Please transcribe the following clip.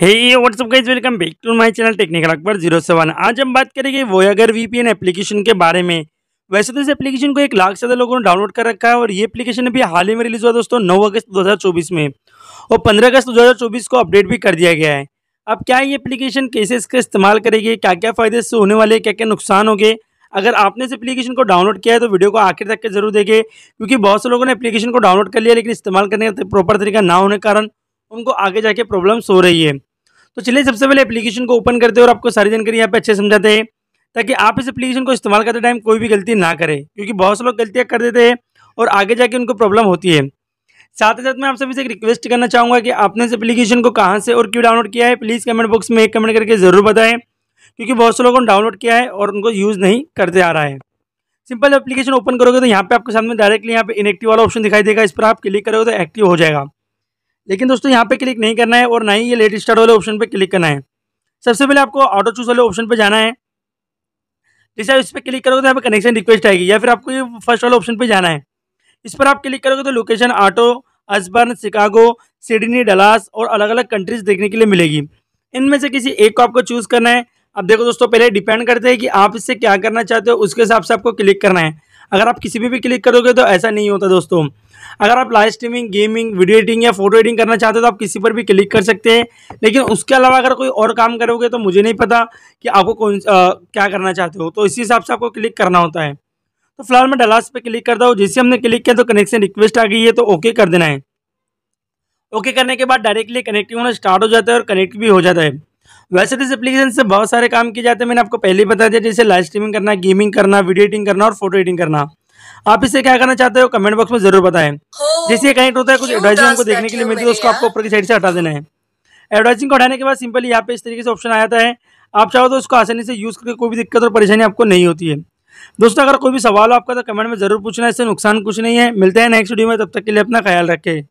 hey what's up guys welcome back to my channel technical Akbar zero seven आज हम बात करेंगे वोयागर वीपीएन एप्लीकेशन के बारे में वैसे तो इस एप्लीकेशन को एक लाख से ज़्यादा लोगों ने डाउनलोड कर रखा है और ये एप्लीकेशन अभी हाल ही में रिलीज़ हुआ दोस्तों नौ अगस्त चौबीस में और पंद्रह अगस्त चौबीस को अपडेट भी कर दिया गया है अब क्या ये एप्लीकेशन कैसे इसका इस्तेमाल करेगी क्या क्या फ़ायदे इससे होने वाले क्या क्या नुकसान हो गए अगर आपने इस एप्लीकेशन को डाउनलोड किया है तो वीडियो को आखिर तक के जरूर देखें क्योंकि बहुत से लोगों ने एप्लीकेशन को डाउनलोड कर लिया लेकिन इस्तेमाल करने का प्रॉपर तो तरीका ना होने के कारण उनको आगे जाके प्रॉब्लम्स हो रही है तो चलिए सबसे पहले एप्लीकेशन को ओपन करते हैं और आपको सारी जानकारी यहाँ पे अच्छे समझाते हैं ताकि आप इस एप्लीकेशन को इस्तेमाल करते टाइम कोई भी गलती ना करें क्योंकि बहुत से लोग गलतियाँ कर देते हैं और आगे जाके उनको प्रॉब्लम होती है साथ ही साथ मैं आप सभी से एक रिक्वेस्ट करना चाहूँगा कि आपने इस एप्लीकेशन को कहाँ से और क्यों डाउनलोड किया है प्लीज़ कमेंट बॉक्स में एक कमेंट करके ज़रूर बताएं क्योंकि बहुत से लोगों ने डाउनलोड किया है और उनको यूज़ नहीं करते आ रहा है सिंपल एप्लीकेशन ओपन करोगे तो यहाँ पे आपके सामने डायरेक्टली यहाँ पे इनएक्टिव वाला ऑप्शन दिखाई देगा इस पर आप क्लिक करोगे तो एक्टिव हो जाएगा लेकिन दोस्तों यहाँ पे क्लिक नहीं करना है और ना ही ये लेट स्टार्ट वाले ऑप्शन पे क्लिक करना है सबसे पहले आपको ऑटो चूज वाले ऑप्शन पे जाना है जैसे आप इस पर क्लिक करोगे तो यहाँ पे कनेक्शन रिक्वेस्ट आएगी या फिर आपको ये फर्स्ट वाले ऑप्शन पे जाना है इस पर आप क्लिक करोगे तो लोकेशन ऑटो अजबर्न शिकागो सिडनी डलास और अलग अलग कंट्रीज देखने के लिए मिलेगी इनमें से किसी एक को आपको चूज़ करना है अब देखो दोस्तों पहले डिपेंड करते हैं कि आप इससे क्या करना चाहते हो उसके हिसाब से आपको क्लिक करना है अगर आप किसी भी भी क्लिक करोगे तो ऐसा नहीं होता दोस्तों अगर आप live streaming gaming video editing या फोटो एडिटिंग करना चाहते हो तो आप किसी पर भी क्लिक कर सकते हैं लेकिन उसके अलावा अगर कोई और काम करोगे तो मुझे नहीं पता कि आपको कौन आ, क्या करना चाहते हो तो इसी हिसाब से आपको क्लिक करना होता है तो फिलहाल मैं डलास पर क्लिक करता हूँ जैसे हमने क्लिक किया तो कनेक्शन रिक्वेस्ट आ गई है तो ओके कर देना है ओके करने के बाद डायरेक्टली कनेक्टिंग होना स्टार्ट हो जाता है और कनेक्ट भी हो जाता है वैसे तो इस एप्लीकेशन से बहुत सारे काम किए जाते हैं मैंने आपको पहले ही बता दिया जैसे लाइव स्ट्रीमिंग करना गेमिंग करना वीडियो एडिटिंग करना और फोटो एडिटिंग करना आप इसे क्या करना चाहते हो कमेंट बॉक्स में जरूर बताएं जैसे कनेक्ट होता है कुछ एडवर्टाइजिंग हमको देखने के लिए मिलती है उसको आपको ऊपर की साइड से हटा देना है एडवर्टाइजिंग को हटाने के बाद सिंपली यहाँ पे इस तरीके से ऑप्शन आया है आप चाहो तो उसको आसानी से यूज़ करके कोई भी दिक्कत और परेशानी आपको नहीं होती है दोस्तों अगर कोई भी सवाल हो आपका तो कमेंट में जरूर पूछना इससे नुकसान कुछ नहीं है मिलते हैं नेक्स्ट वीडियो में तब तक के लिए अपना ख्याल रखें